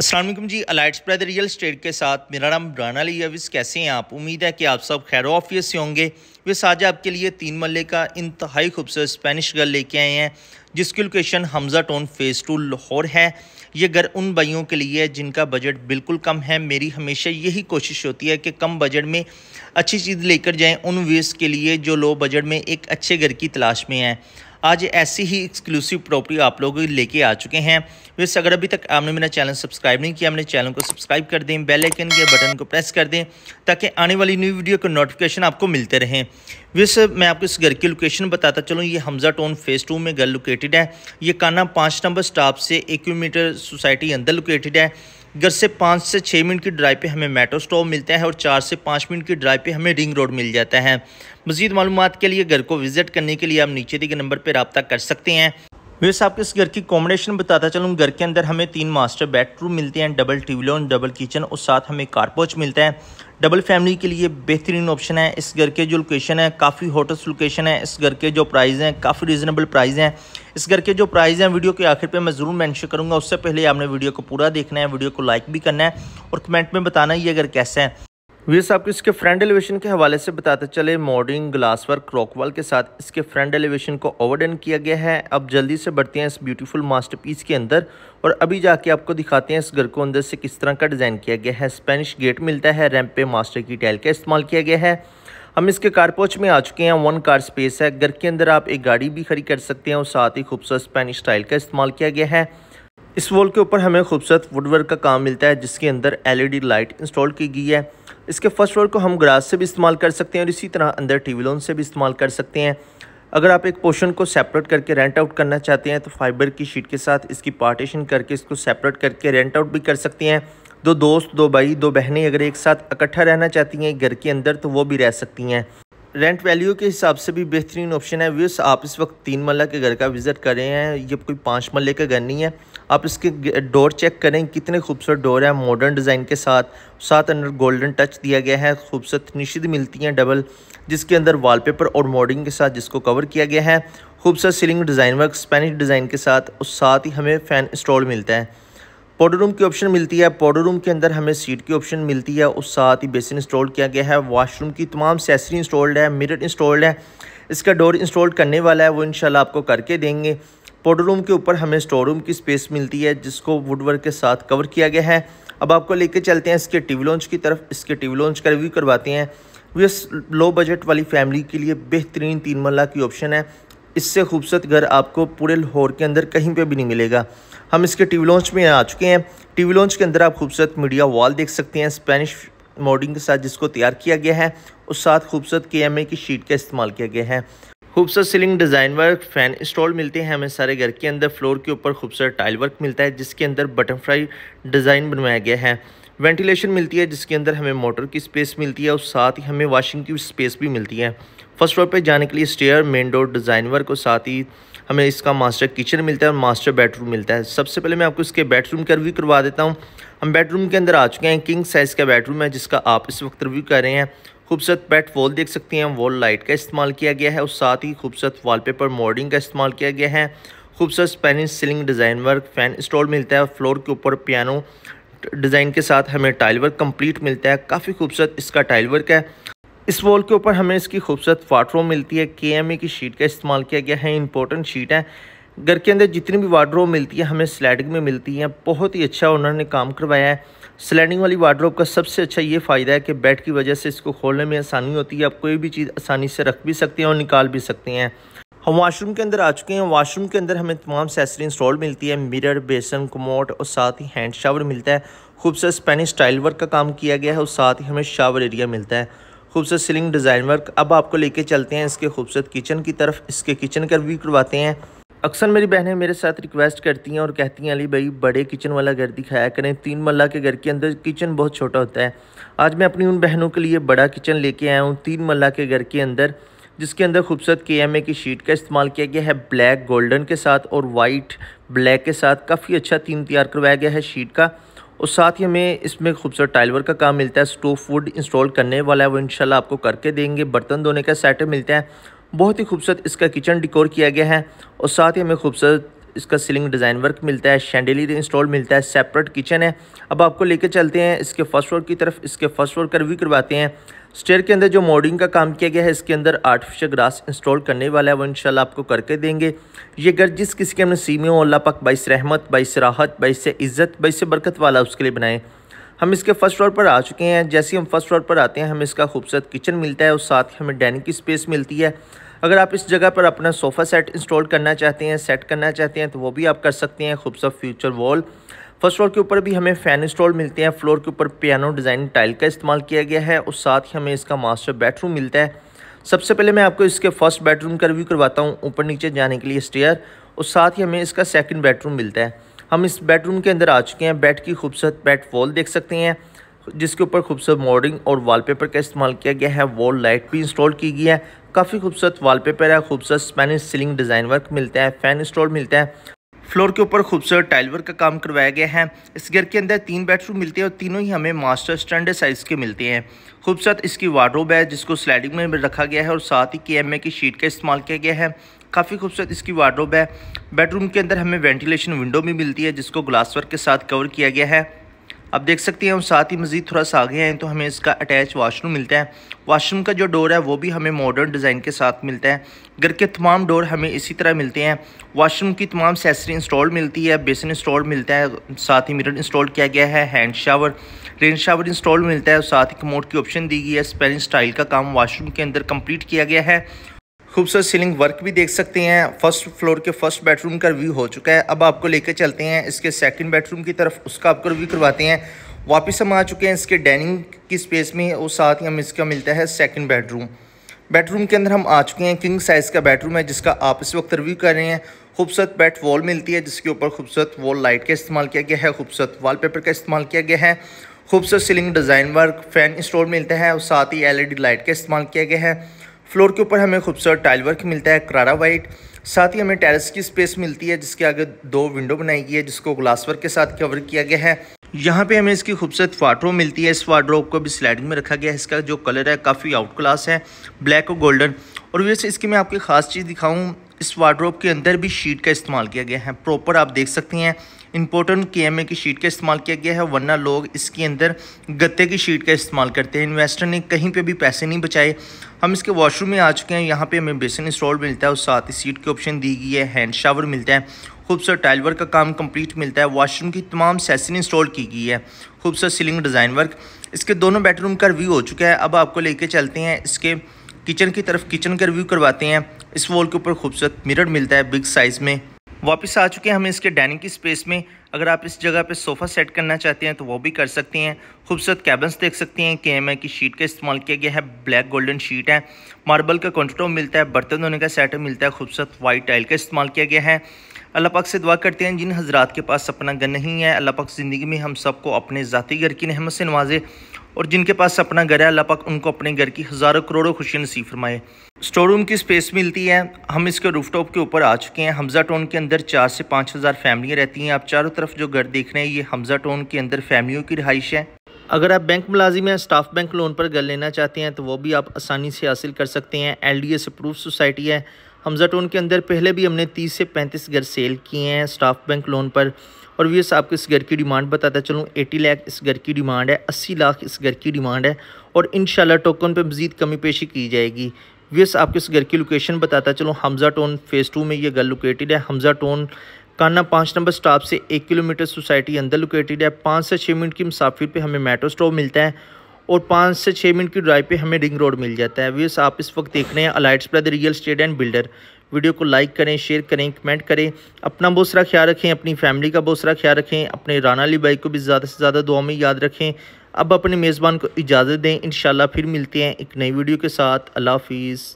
असलम जी अलाइट्स brother real estate के साथ मेरा नाम राना अली अविस कैसे हैं आप उम्मीद है कि आप सब खैर ऑफियस से होंगे वैस आज आपके लिए तीन मल्ले का इंतहाई खूबसूरत स्पेनिश घर लेके आए हैं जिसकी location Hamza town phase two Lahore है ये घर उन भाइयों के लिए है जिनका बजट बिल्कुल कम है मेरी हमेशा यही कोशिश होती है कि कम बजट में अच्छी चीज़ लेकर जाएँ उन व्यूज़ के लिए जो लो बजट में एक अच्छे घर की तलाश में हैं आज ऐसी ही एक्सक्लूसिव प्रॉपर्टी आप लोग लेके आ चुके हैं वैसे अगर अभी तक आपने मेरा चैनल सब्सक्राइब नहीं किया मेरे चैनल को सब्सक्राइब कर दें बेल आइकन के बटन को प्रेस कर दें ताकि आने वाली न्यू वीडियो का नोटिफिकेशन आपको मिलते रहें वैसे मैं आपको इस घर की लोकेशन बताता चलूँ ये हमजा टोन फेस टू में घर लोकेटेड है ये काना पाँच नंबर स्टाफ से एक किलोमीटर सोसाइटी अंदर लोकेटेड है घर से पाँच से छः मिनट की ड्राइव पे हमें मेट्रो स्टॉप मिलता है और चार से पाँच मिनट की ड्राइव पे हमें रिंग रोड मिल जाता है मज़ीद मालूम के लिए घर को विज़िट करने के लिए आप नीचे दिए नंबर पर रबता कर सकते हैं वैसे आपके इस घर की कॉम्बिनेशन बताता चलूँ घर के अंदर हमें तीन मास्टर बेडरूम मिलते हैं डबल ट्यूबलोन डबल किचन और साथ हमें कारपोच मिलता है डबल फैमिली के लिए बेहतरीन ऑप्शन है इस घर के जो लोकेशन है काफ़ी होटल्स लोकेशन है इस घर के जो प्राइस हैं काफ़ी रीज़नेबल प्राइस हैं इस घर के जो प्राइस हैं वीडियो के आखिर पे मैं ज़रूर मेंशन करूंगा उससे पहले आपने वीडियो को पूरा देखना है वीडियो को लाइक भी करना है और कमेंट में बताना ये घर कैसा है वीस आपको इसके फ्रंट एलिवेशन के हवाले से बताते चले मॉडर्न ग्लासवर क्रॉकवाल के साथ इसके फ्रंट एलिवेशन को ओवरडन किया गया है अब जल्दी से बढ़ते हैं इस ब्यूटीफुल मास्टरपीस के अंदर और अभी जाके आपको दिखाते हैं इस घर को अंदर से किस तरह का डिज़ाइन किया गया है स्पेनिश गेट मिलता है रैम्प पे मास्टर की टाइल का इस्तेमाल किया गया है हम इसके कारपोच में आ चुके हैं वन कार स्पेस है घर के अंदर आप एक गाड़ी भी खड़ी कर सकते हैं और साथ ही खूबसूरत स्पेनिश टाइल का इस्तेमाल किया गया है इस वॉल के ऊपर हमें खूबसूरत वुडवर्क का काम मिलता है जिसके अंदर एलईडी लाइट इंस्टॉल की गई है इसके फर्स्ट वॉल को हम ग्रास से भी इस्तेमाल कर सकते हैं और इसी तरह अंदर टी लोन से भी इस्तेमाल कर सकते हैं अगर आप एक पोर्शन को सेपरेट करके रेंट आउट करना चाहते हैं तो फाइबर की शीट के साथ इसकी पार्टीशन करके इसको सेपरेट करके रेंट आउट भी कर सकते हैं दो दोस्त दो भाई दो बहनें अगर एक साथ इकट्ठा रहना चाहती हैं घर के अंदर तो वो भी रह सकती हैं रेंट वैल्यू के हिसाब से भी बेहतरीन ऑप्शन है व्यूस आप इस वक्त तीन मल्ला के घर का विज़िट कर रहे हैं ये कोई पाँच मल्ले का घर नहीं है आप इसके डोर चेक करें कितने खूबसूरत डोर हैं मॉडर्न डिज़ाइन के साथ साथ अंदर गोल्डन टच दिया गया है खूबसूरत निशिद मिलती हैं डबल जिसके अंदर वॉलपेपर और मॉडलिंग के साथ जिसको कवर किया गया है खूबसूरत ceiling design work Spanish design के साथ और साथ ही हमें फ़ैन इंस्टॉल मिलता है पाउडर रूम की ऑप्शन मिलती है पाउडर रूम के अंदर हमें सीट की ऑप्शन मिलती है उस साथ ही बेसिन इंस्टॉल किया गया है वॉशरूम की तमाम सेसरी इंस्टॉल्ड है मिरर इंस्टॉल्ड है इसका डोर इंस्टॉल करने वाला है वो इंशाल्लाह आपको करके देंगे पाउडर रूम के ऊपर हमें स्टोर रूम की स्पेस मिलती है जिसको वुडवर्क के साथ कवर किया गया है अब आपको लेके चलते हैं इसके टीवी लॉन्च की तरफ इसके टीवी लॉन्च का रिव्यू करवाते हैं वे लो बजट वाली फैमिली के लिए बेहतरीन तीन मल्ला की ऑप्शन है इससे खूबसूरत घर आपको पूरे लाहौर के अंदर कहीं पे भी नहीं मिलेगा हम इसके टीवी लॉन्च में आ चुके हैं टीवी लॉन्च के अंदर आप खूबसूरत मीडिया वॉल देख सकते हैं स्पेनिश मॉडलिंग के साथ जिसको तैयार किया गया है उस साथ खूबसूरत के की शीट का इस्तेमाल किया गया है खूबसूरत ceiling design work fan install मिलते हैं हमें सारे घर के अंदर फ्लोर के ऊपर खूबसूरत टाइल वर्क मिलता है जिसके अंदर बटरफ्लाई डिज़ाइन बनवाया गया है वेंटिलेशन मिलती है जिसके अंदर हमें मोटर की स्पेस मिलती है और साथ ही हमें वॉशिंग की स्पेस भी मिलती है फर्स्ट फ्लोर पर जाने के लिए stair main door design work और साथ ही हमें इसका मास्टर किचन मिलता है और मास्टर बेडरूम मिलता है सबसे पहले मैं आपको इसके बेडरूम का रिव्यू करवा देता हूँ हम बेडरूम के अंदर आ चुके हैं किंग साइज़ का बेडरूम है जिसका आप इस वक्त रिव्यू कर रहे हैं खूबसूरत पेट वॉल देख सकते हैं वॉल लाइट का इस्तेमाल किया गया है और साथ ही खूबसूरत वॉलपेपर मॉडलिंग का इस्तेमाल किया गया है खूबसूरत Spanish ceiling design work fan install मिलता है फ्लोर के ऊपर पियानो डिज़ाइन के साथ हमें टाइल वर्क कम्प्लीट मिलता है काफ़ी खूबसूरत इसका टाइल वर्क है इस वॉल के ऊपर हमें इसकी खूबसूरत फाटरो मिलती है के की शीट का इस्तेमाल किया गया है इंपॉर्टेंट शीट है घर के अंदर जितनी भी वार्ड्रोब मिलती है हमें स्लैडिंग में मिलती हैं बहुत ही अच्छा उन्होंने काम करवाया है स्लैडिंग वाली वार्ड्रोब का सबसे अच्छा ये फ़ायदा है कि बेड की वजह से इसको खोलने में आसानी होती है आप कोई भी चीज़ आसानी से रख भी सकते हैं और निकाल भी सकते हैं हम वाशरूम के अंदर आ चुके हैं वाशरूम के अंदर हमें तमाम सेसरी इंस्टॉल मिलती है मिरर बेसन कमोट और साथ ही हैंड शावर मिलता है खूबसूरत स्पेनिश स्टाइल वर्क का काम किया गया है और साथ ही हमें शावर एरिया मिलता है खूबसूरत सीलिंग डिज़ाइन वर्क अब आपको लेके चलते हैं इसके खूबसूरत किचन की तरफ इसके किचन का व्यू करवाते हैं अक्सर मेरी बहनें मेरे साथ रिक्वेस्ट करती हैं और कहती हैं अली भाई बड़े किचन वाला घर दिखाया करें तीन मल्ला के घर के अंदर किचन बहुत छोटा होता है आज मैं अपनी उन बहनों के लिए बड़ा किचन लेके आया हूँ तीन मल्ला के घर के अंदर जिसके अंदर खूबसूरत के एम ए की शीट का इस्तेमाल किया गया है ब्लैक गोल्डन के साथ और वाइट ब्लैक के साथ काफ़ी अच्छा थीम तैयार करवाया गया है शीट का और साथ ही हमें इसमें खूबसूरत टाइलवर का काम मिलता है स्टोव वुड इंस्टॉल करने वाला है वो इंशाल्लाह आपको करके देंगे बर्तन धोने का सेट मिलता है बहुत ही खूबसूरत इसका किचन डिकोर किया गया है और साथ ही हमें खूबसूरत इसका सीलिंग डिज़ाइन वर्क मिलता है शैंडली इंस्टॉल मिलता है सेपरेट किचन है अब आपको लेकर चलते हैं इसके फर्स्ट फ्लोर की तरफ इसके फर्स्ट फ्लोर का रिव्यू करवाते हैं स्टेयर के अंदर जो मॉडलिंग का काम किया गया है इसके अंदर आर्टिफिशियल ग्रास इंस्टॉल करने वाला है वो इंशाल्लाह आपको करके देंगे ये घर जिस किसी के हमने सीमियों अल्लाह पाक बाईस रहमत बाईस राहत बाईस इज़्ज़त बाईस बरकत वाला उसके लिए बनाएँ हम इसके फर्स्ट फ्लोर पर आ चुके हैं जैसे ही हम फर्स्ट फ्लोर पर आते हैं हमें इसका खूबसूरत किचन मिलता है और साथ ही हमें डाइनिंग की स्पेस मिलती है अगर आप इस जगह पर अपना सोफ़ा सेट इंस्टॉल करना चाहते हैं सेट करना चाहते हैं तो वो भी आप कर सकते हैं खूबसूरत फ्यूचर वॉल फर्स्ट फ्लोर के ऊपर भी हमें फ़ैन इंस्टॉल मिलते हैं फ्लोर के ऊपर पियानो डिज़ाइन टाइल का इस्तेमाल किया गया है और साथ ही हमें इसका मास्टर बेडरूम मिलता है सबसे पहले मैं आपको इसके फर्स्ट बेडरूम का रिव्यू करवाता हूँ ऊपर नीचे जाने के लिए स्टेयर और साथ ही हमें इसका सेकेंड बेडरूम मिलता है हम इस बेडरूम के अंदर आ चुके हैं बेड की खूबसूरत बेड वॉल देख सकते हैं जिसके ऊपर खूबसूरत मॉडलिंग और वॉलपेपर का इस्तेमाल किया गया है वॉल लाइट भी इंस्टॉल की गई है काफ़ी खूबसूरत वॉलपेपर है खूबसूरत स्पेनिश सीलिंग डिज़ाइन वर्क मिलता है फ़ैन इंस्टॉल मिलता है फ्लोर के ऊपर खूबसूरत टाइल वर्क का काम करवाया गया है इस घर के अंदर तीन बेडरूम मिलते हैं और तीनों ही हमें मास्टर स्टैंडर्ड साइज़ के मिलते हैं खूबसूरत इसकी वार्डरोब है जिसको स्लाइडिंग में रखा गया है और साथ ही के की शीट का इस्तेमाल किया गया है काफ़ी खूबसूरत इसकी वार्डरोब है बेडरूम के अंदर हमें वेंटिलेशन विंडो भी मिलती है जिसको ग्लास वर्क के साथ कवर किया गया है आप देख सकते हैं हम साथ ही मज़ीद थोड़ा सा आगे हैं तो हमें इसका अटैच वाशरूम मिलता है वाशरूम का जो डोर है वो भी हमें मॉडर्न डिज़ाइन के साथ मिलता है घर के तमाम डोर हमें इसी तरह मिलते हैं वाशरूम की तमाम सेसरी इंस्टॉल मिलती है बेसन इंस्टॉल मिलता है साथ ही मिरर इंस्टॉल किया गया है hand shower rain shower install मिलता है साथ ही कमोड की ऑप्शन दी गई है स्पेनिश स्टाइल का काम वाशरूम के अंदर कम्प्लीट किया गया है खूबसूरत सीलिंग वर्क भी देख सकते हैं फर्स्ट फ्लोर के फर्स्ट बेडरूम का रिव्यू हो चुका है अब आपको लेकर चलते हैं इसके सेकंड बेडरूम की तरफ उसका आपको रिव्यू करवाते हैं वापस हम आ चुके हैं इसके डाइनिंग की स्पेस में और साथ ही हम इसका मिलता है सेकेंड बेडरूम बेडरूम के अंदर हम आ चुके हैं किंग साइज़ का बेडरूम है जिसका आप इस वक्त रिव्यू कर रहे हैं खूबसूरत बेड वॉल मिलती है जिसके ऊपर खूबसूरत वॉल लाइट का इस्तेमाल किया गया है खूबसूरत वॉलपेपर का इस्तेमाल किया गया है खूबसूरत ceiling design work fan install मिलता है और साथ ही एलईडी लाइट का इस्तेमाल किया गया है फ्लोर के ऊपर हमें खूबसूरत टाइल वर्क मिलता है करारा वाइट साथ ही हमें टेरेस की स्पेस मिलती है जिसके आगे दो विंडो बनाई गई है जिसको ग्लास वर्क के साथ कवर किया गया है यहाँ पे हमें इसकी खूबसूरत वार्ड्रोब मिलती है इस वार्ड्रोब को भी स्लाइडिंग में रखा गया है इसका जो कलर है काफ़ी आउट क्लास है ब्लैक और गोल्डन और वैसे इसकी मैं आपकी खास चीज़ दिखाऊँ इस वार्ड्रोब के अंदर भी शीट का इस्तेमाल किया गया है प्रॉपर आप देख सकते हैं इंपॉर्टेंट के की शीट का इस्तेमाल किया गया है वरना लोग इसके अंदर गत्ते की शीट का इस्तेमाल करते हैं इन्वेस्टर ने कहीं पे भी पैसे नहीं बचाए हम इसके वॉशरूम में आ चुके हैं यहाँ पे हमें बेसन इंस्टॉल मिलता है और साथ ही सीट की ऑप्शन दी गई है हैंड शावर मिलता है खूबसूरत टाइल वर्क का काम कंप्लीट मिलता है वॉशरूम की तमाम सेसन इंस्टॉल की गई है खूबसूरत सीलिंग डिज़ाइन वर्क इसके दोनों बेडरूम का रिव्यू हो चुका है अब आपको लेके चलते हैं इसके किचन की तरफ किचन का रिव्यू करवाते हैं इस वॉल के ऊपर खूबसूरत मिरर मिलता है बिग साइज़ में वापस आ चुके हैं हम इसके डाइनिंग की स्पेस में अगर आप इस जगह पे सोफ़ा सेट करना चाहते हैं तो वो भी कर सकते हैं खूबसूरत कैबन्स देख सकते हैं के एम की शीट का इस्तेमाल किया गया है ब्लैक गोल्डन शीट है मार्बल का कॉन्ट्रो मिलता है बर्तन धोने का सेट मिलता है खूबसूरत वाइट टाइल का इस्तेमाल किया गया है अल्लाह पाक से दुआ करते हैं जिन हजरात के पास अपना घर नहीं है अल्लाह पाक ज़िंदगी में हम सबको अपने ज़ाती घर की नहमत से नवाजे और जिनके पास अपना घर है अल्लाह पाक उनको अपने घर की हज़ारों करोड़ों खुशी नसीब फरमाए स्टोर रूम की स्पेस मिलती है हम इसके रूफटॉप के ऊपर आ चुके हैं हमजा टोन के अंदर चार से पाँच हज़ार फैमिलियाँ रहती हैं आप चारों तरफ जो घर देख रहे हैं ये हमजा टोन के अंदर फैमिलियों की रहाइश है अगर आप बैंक मुलाजिम हैं स्टाफ बैंक लोन पर घर लेना चाहते हैं तो वो भी आप आसानी से हासिल कर सकते हैं L D S approve society है हमजा टोन के अंदर पहले भी हमने तीस से पैंतीस घर सेल किए हैं स्टाफ बैंक लोन पर और एस आपको इस घर की डिमांड बताता चलूँ एटी लाख इस घर की डिमांड है अस्सी लाख इस घर की डिमांड है और इन टोकन पर मजीद कमी पेशी की जाएगी एस आपको इस घर की लोकेशन बताता चलूँ हमजा टोन फेज़ टू में यह घर लोकेटेड है हमजा टोन काना पाँच नंबर स्टॉप से एक किलोमीटर सोसाइटी अंदर लोकेटेड है पाँच से छः मिनट की मुसाफिर पे हमें मेट्रो स्टॉप मिलता है और पाँच से छः मिनट की ड्राइव पे हमें रिंग रोड मिल जाता है व्यूस आप इस वक्त देख रहे हैं अलाइट्स brother real estate and builder video को लाइक करें शेयर करें कमेंट करें अपना बहुत सारा ख्याल रखें अपनी फैमिली का बहुत सारा ख्याल रखें अपने राना अली भाई को भी ज़्यादा से ज़्यादा दुआ में याद रखें अब अपने मेज़बान को इजाज़त दें इन फिर मिलते हैं एक नई वीडियो के साथ अल्लाह हाफिज़